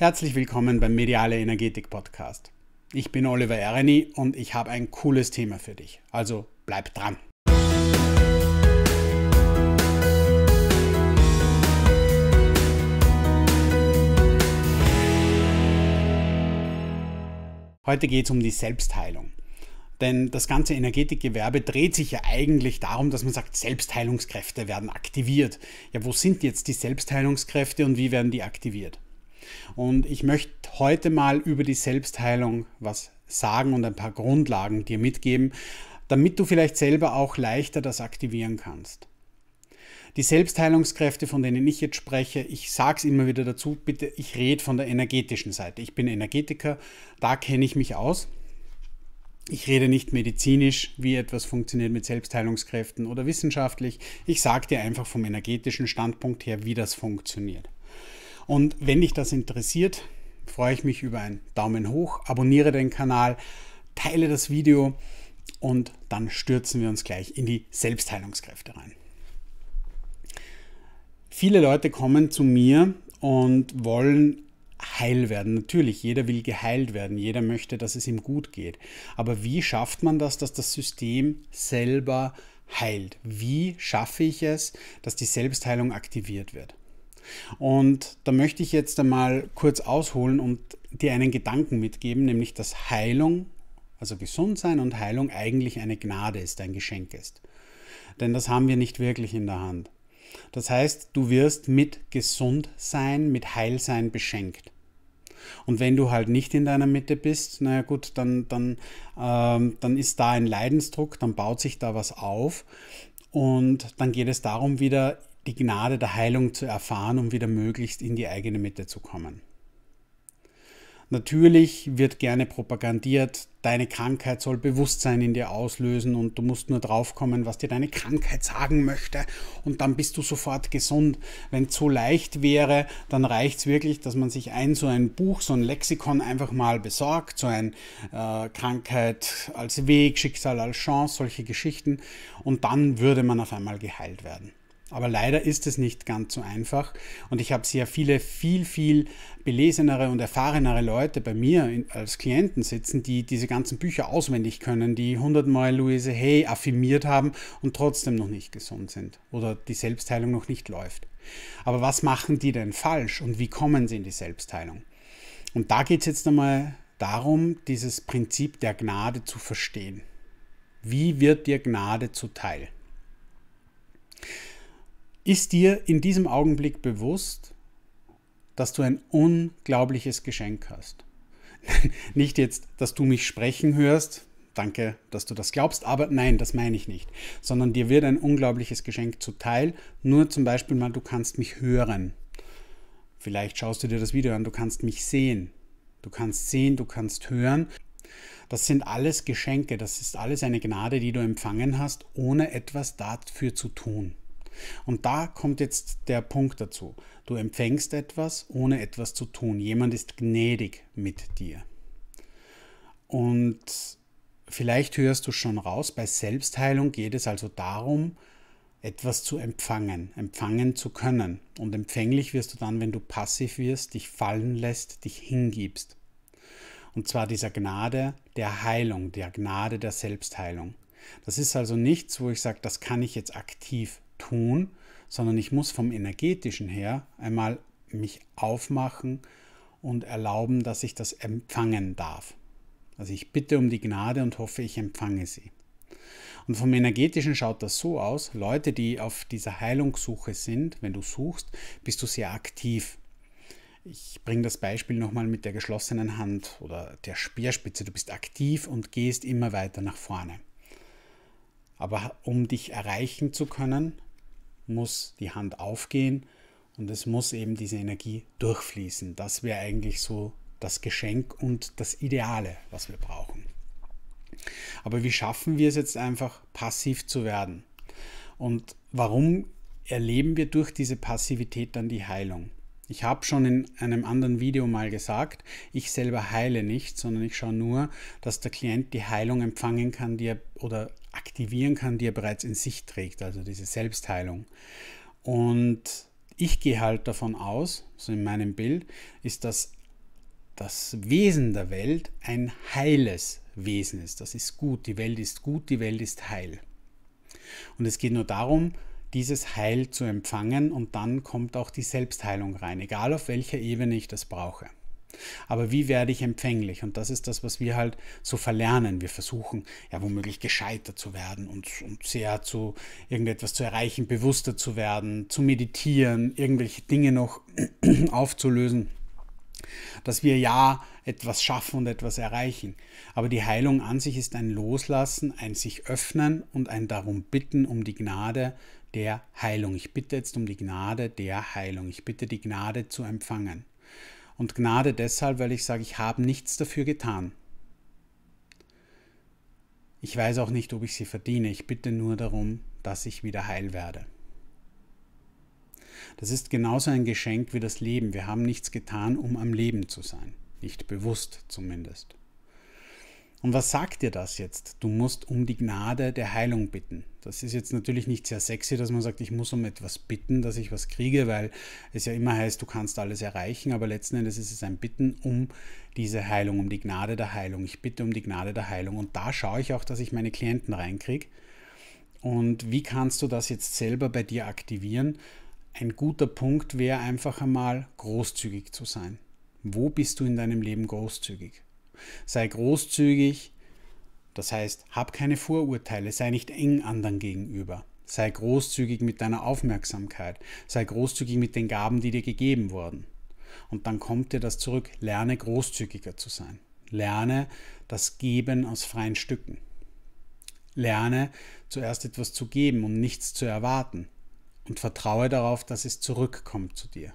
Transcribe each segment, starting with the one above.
Herzlich willkommen beim Mediale Energetik Podcast. Ich bin Oliver Ereni und ich habe ein cooles Thema für dich. Also bleib dran. Heute geht es um die Selbstheilung. Denn das ganze Energetikgewerbe dreht sich ja eigentlich darum, dass man sagt, Selbstheilungskräfte werden aktiviert. Ja, wo sind jetzt die Selbstheilungskräfte und wie werden die aktiviert? Und ich möchte heute mal über die Selbstheilung was sagen und ein paar Grundlagen dir mitgeben, damit du vielleicht selber auch leichter das aktivieren kannst. Die Selbstheilungskräfte, von denen ich jetzt spreche, ich sage es immer wieder dazu, bitte, ich rede von der energetischen Seite. Ich bin Energetiker, da kenne ich mich aus. Ich rede nicht medizinisch, wie etwas funktioniert mit Selbstheilungskräften oder wissenschaftlich. Ich sage dir einfach vom energetischen Standpunkt her, wie das funktioniert. Und wenn dich das interessiert, freue ich mich über einen Daumen hoch, abonniere den Kanal, teile das Video und dann stürzen wir uns gleich in die Selbstheilungskräfte rein. Viele Leute kommen zu mir und wollen heil werden. Natürlich, jeder will geheilt werden, jeder möchte, dass es ihm gut geht. Aber wie schafft man das, dass das System selber heilt? Wie schaffe ich es, dass die Selbstheilung aktiviert wird? Und da möchte ich jetzt einmal kurz ausholen und dir einen Gedanken mitgeben, nämlich dass Heilung, also Gesundsein und Heilung eigentlich eine Gnade ist, ein Geschenk ist. Denn das haben wir nicht wirklich in der Hand. Das heißt, du wirst mit Gesundsein, mit Heilsein beschenkt. Und wenn du halt nicht in deiner Mitte bist, naja gut, dann, dann, ähm, dann ist da ein Leidensdruck, dann baut sich da was auf und dann geht es darum, wieder die Gnade der Heilung zu erfahren, um wieder möglichst in die eigene Mitte zu kommen. Natürlich wird gerne propagandiert, deine Krankheit soll Bewusstsein in dir auslösen und du musst nur draufkommen, was dir deine Krankheit sagen möchte und dann bist du sofort gesund. Wenn es so leicht wäre, dann reicht es wirklich, dass man sich ein so ein Buch, so ein Lexikon einfach mal besorgt, so ein äh, Krankheit als Weg, Schicksal als Chance, solche Geschichten und dann würde man auf einmal geheilt werden. Aber leider ist es nicht ganz so einfach. Und ich habe sehr viele, viel, viel belesenere und erfahrenere Leute bei mir als Klienten sitzen, die diese ganzen Bücher auswendig können, die hundertmal Louise Hay affirmiert haben und trotzdem noch nicht gesund sind oder die Selbstheilung noch nicht läuft. Aber was machen die denn falsch und wie kommen sie in die Selbstheilung? Und da geht es jetzt einmal darum, dieses Prinzip der Gnade zu verstehen. Wie wird dir Gnade zuteil? ist dir in diesem Augenblick bewusst, dass du ein unglaubliches Geschenk hast. nicht jetzt, dass du mich sprechen hörst, danke, dass du das glaubst, aber nein, das meine ich nicht, sondern dir wird ein unglaubliches Geschenk zuteil, nur zum Beispiel mal, du kannst mich hören. Vielleicht schaust du dir das Video an, du kannst mich sehen. Du kannst sehen, du kannst hören. Das sind alles Geschenke, das ist alles eine Gnade, die du empfangen hast, ohne etwas dafür zu tun. Und da kommt jetzt der Punkt dazu. Du empfängst etwas, ohne etwas zu tun. Jemand ist gnädig mit dir. Und vielleicht hörst du schon raus, bei Selbstheilung geht es also darum, etwas zu empfangen, empfangen zu können. Und empfänglich wirst du dann, wenn du passiv wirst, dich fallen lässt, dich hingibst. Und zwar dieser Gnade der Heilung, der Gnade der Selbstheilung. Das ist also nichts, wo ich sage, das kann ich jetzt aktiv tun, sondern ich muss vom energetischen her einmal mich aufmachen und erlauben, dass ich das empfangen darf. Also ich bitte um die Gnade und hoffe, ich empfange sie. Und vom energetischen schaut das so aus, Leute, die auf dieser Heilungssuche sind, wenn du suchst, bist du sehr aktiv. Ich bringe das Beispiel nochmal mit der geschlossenen Hand oder der Speerspitze. Du bist aktiv und gehst immer weiter nach vorne. Aber um dich erreichen zu können, muss die Hand aufgehen und es muss eben diese Energie durchfließen. Das wäre eigentlich so das Geschenk und das Ideale, was wir brauchen. Aber wie schaffen wir es jetzt einfach, passiv zu werden? Und warum erleben wir durch diese Passivität dann die Heilung? Ich habe schon in einem anderen Video mal gesagt, ich selber heile nicht, sondern ich schaue nur, dass der Klient die Heilung empfangen kann, die er oder aktivieren kann, die er bereits in sich trägt, also diese Selbstheilung. Und ich gehe halt davon aus, so in meinem Bild, ist, dass das Wesen der Welt ein heiles Wesen ist. Das ist gut, die Welt ist gut, die Welt ist heil. Und es geht nur darum, dieses Heil zu empfangen und dann kommt auch die Selbstheilung rein, egal auf welcher Ebene ich das brauche. Aber wie werde ich empfänglich? Und das ist das, was wir halt so verlernen. Wir versuchen ja womöglich gescheiter zu werden und, und sehr zu irgendetwas zu erreichen, bewusster zu werden, zu meditieren, irgendwelche Dinge noch aufzulösen dass wir ja etwas schaffen und etwas erreichen. Aber die Heilung an sich ist ein Loslassen, ein sich öffnen und ein darum bitten um die Gnade der Heilung. Ich bitte jetzt um die Gnade der Heilung. Ich bitte die Gnade zu empfangen. Und Gnade deshalb, weil ich sage, ich habe nichts dafür getan. Ich weiß auch nicht, ob ich sie verdiene. Ich bitte nur darum, dass ich wieder heil werde. Das ist genauso ein Geschenk wie das Leben. Wir haben nichts getan, um am Leben zu sein. Nicht bewusst zumindest. Und was sagt dir das jetzt? Du musst um die Gnade der Heilung bitten. Das ist jetzt natürlich nicht sehr sexy, dass man sagt, ich muss um etwas bitten, dass ich was kriege, weil es ja immer heißt, du kannst alles erreichen, aber letzten Endes ist es ein Bitten um diese Heilung, um die Gnade der Heilung. Ich bitte um die Gnade der Heilung. Und da schaue ich auch, dass ich meine Klienten reinkriege. Und wie kannst du das jetzt selber bei dir aktivieren? Ein guter Punkt wäre einfach einmal großzügig zu sein. Wo bist du in deinem Leben großzügig? Sei großzügig, das heißt, hab keine Vorurteile, sei nicht eng anderen gegenüber. Sei großzügig mit deiner Aufmerksamkeit, sei großzügig mit den Gaben, die dir gegeben wurden. Und dann kommt dir das zurück, lerne großzügiger zu sein. Lerne das Geben aus freien Stücken. Lerne zuerst etwas zu geben und nichts zu erwarten und vertraue darauf, dass es zurückkommt zu dir.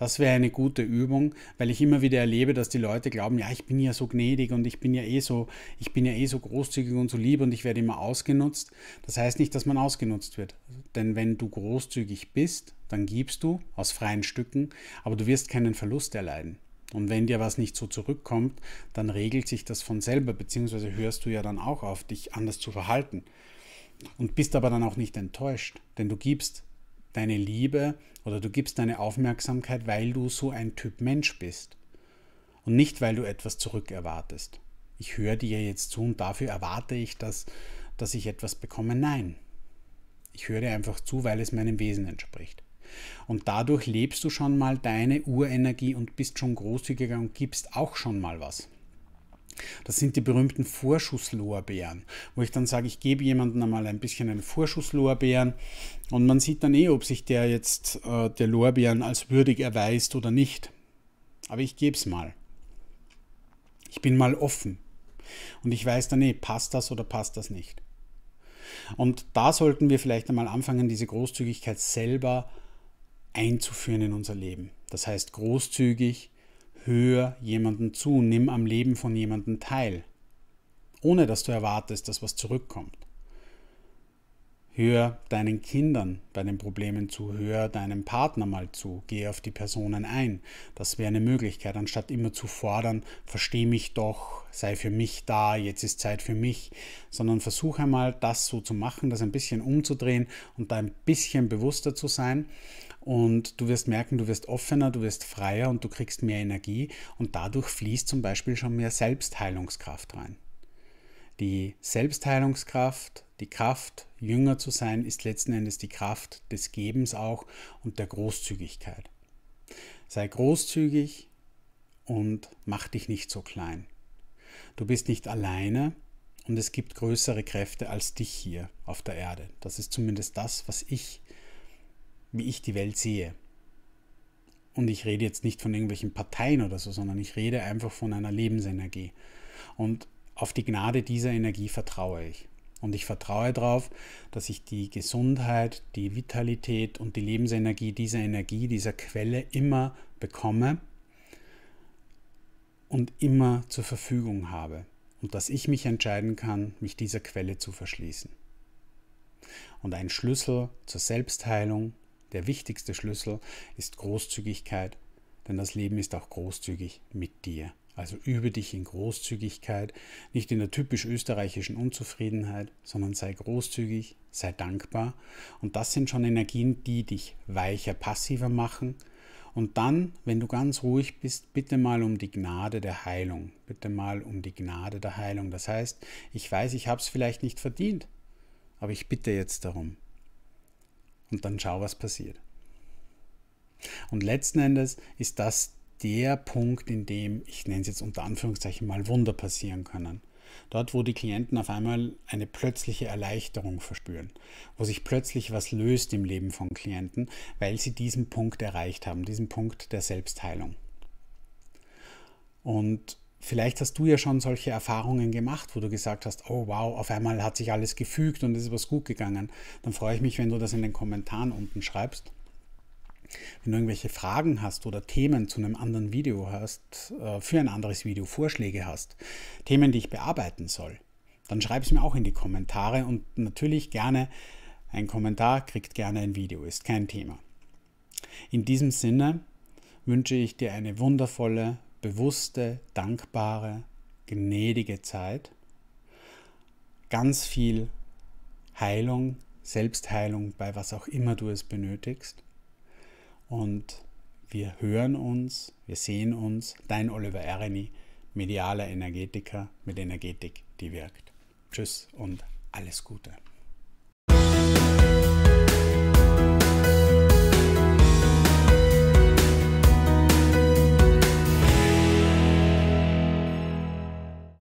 Das wäre eine gute Übung, weil ich immer wieder erlebe, dass die Leute glauben, ja, ich bin ja so gnädig und ich bin ja eh so, ich bin ja eh so großzügig und so lieb und ich werde immer ausgenutzt. Das heißt nicht, dass man ausgenutzt wird. Denn wenn du großzügig bist, dann gibst du aus freien Stücken, aber du wirst keinen Verlust erleiden. Und wenn dir was nicht so zurückkommt, dann regelt sich das von selber, beziehungsweise hörst du ja dann auch auf, dich anders zu verhalten. Und bist aber dann auch nicht enttäuscht, denn du gibst deine Liebe oder du gibst deine Aufmerksamkeit, weil du so ein Typ Mensch bist und nicht, weil du etwas zurückerwartest. Ich höre dir jetzt zu und dafür erwarte ich, dass, dass ich etwas bekomme. Nein, ich höre dir einfach zu, weil es meinem Wesen entspricht. Und dadurch lebst du schon mal deine Urenergie und bist schon großzügiger und gibst auch schon mal was. Das sind die berühmten Vorschusslorbeeren, wo ich dann sage, ich gebe jemandem einmal ein bisschen einen Vorschusslorbeeren und man sieht dann eh, ob sich der jetzt äh, der Lorbeeren als würdig erweist oder nicht. Aber ich gebe es mal. Ich bin mal offen. Und ich weiß dann eh, passt das oder passt das nicht. Und da sollten wir vielleicht einmal anfangen, diese Großzügigkeit selber einzuführen in unser Leben. Das heißt, großzügig hör jemanden zu, nimm am Leben von jemandem teil, ohne dass du erwartest, dass was zurückkommt. Hör deinen Kindern bei den Problemen zu, hör deinem Partner mal zu, geh auf die Personen ein. Das wäre eine Möglichkeit, anstatt immer zu fordern, versteh mich doch, sei für mich da, jetzt ist Zeit für mich, sondern versuch einmal, das so zu machen, das ein bisschen umzudrehen und da ein bisschen bewusster zu sein und du wirst merken, du wirst offener, du wirst freier und du kriegst mehr Energie und dadurch fließt zum Beispiel schon mehr Selbstheilungskraft rein. Die Selbstheilungskraft, die Kraft, jünger zu sein, ist letzten Endes die Kraft des Gebens auch und der Großzügigkeit. Sei großzügig und mach dich nicht so klein. Du bist nicht alleine und es gibt größere Kräfte als dich hier auf der Erde. Das ist zumindest das, was ich wie ich die Welt sehe. Und ich rede jetzt nicht von irgendwelchen Parteien oder so, sondern ich rede einfach von einer Lebensenergie. Und auf die Gnade dieser Energie vertraue ich. Und ich vertraue darauf, dass ich die Gesundheit, die Vitalität und die Lebensenergie dieser Energie, dieser Quelle immer bekomme und immer zur Verfügung habe. Und dass ich mich entscheiden kann, mich dieser Quelle zu verschließen. Und ein Schlüssel zur Selbstheilung der wichtigste Schlüssel ist Großzügigkeit, denn das Leben ist auch großzügig mit dir. Also übe dich in Großzügigkeit, nicht in der typisch österreichischen Unzufriedenheit, sondern sei großzügig, sei dankbar. Und das sind schon Energien, die dich weicher, passiver machen. Und dann, wenn du ganz ruhig bist, bitte mal um die Gnade der Heilung. Bitte mal um die Gnade der Heilung. Das heißt, ich weiß, ich habe es vielleicht nicht verdient, aber ich bitte jetzt darum und dann schau, was passiert. Und letzten Endes ist das der Punkt, in dem, ich nenne es jetzt unter Anführungszeichen mal, Wunder passieren können. Dort, wo die Klienten auf einmal eine plötzliche Erleichterung verspüren, wo sich plötzlich was löst im Leben von Klienten, weil sie diesen Punkt erreicht haben, diesen Punkt der Selbstheilung. Und Vielleicht hast du ja schon solche Erfahrungen gemacht, wo du gesagt hast, oh wow, auf einmal hat sich alles gefügt und es ist was gut gegangen. Dann freue ich mich, wenn du das in den Kommentaren unten schreibst. Wenn du irgendwelche Fragen hast oder Themen zu einem anderen Video hast, äh, für ein anderes Video Vorschläge hast, Themen, die ich bearbeiten soll, dann schreib es mir auch in die Kommentare und natürlich gerne ein Kommentar kriegt gerne ein Video, ist kein Thema. In diesem Sinne wünsche ich dir eine wundervolle bewusste, dankbare, gnädige Zeit. Ganz viel Heilung, Selbstheilung bei was auch immer du es benötigst. Und wir hören uns, wir sehen uns. Dein Oliver Ereni, medialer Energetiker mit Energetik, die wirkt. Tschüss und alles Gute.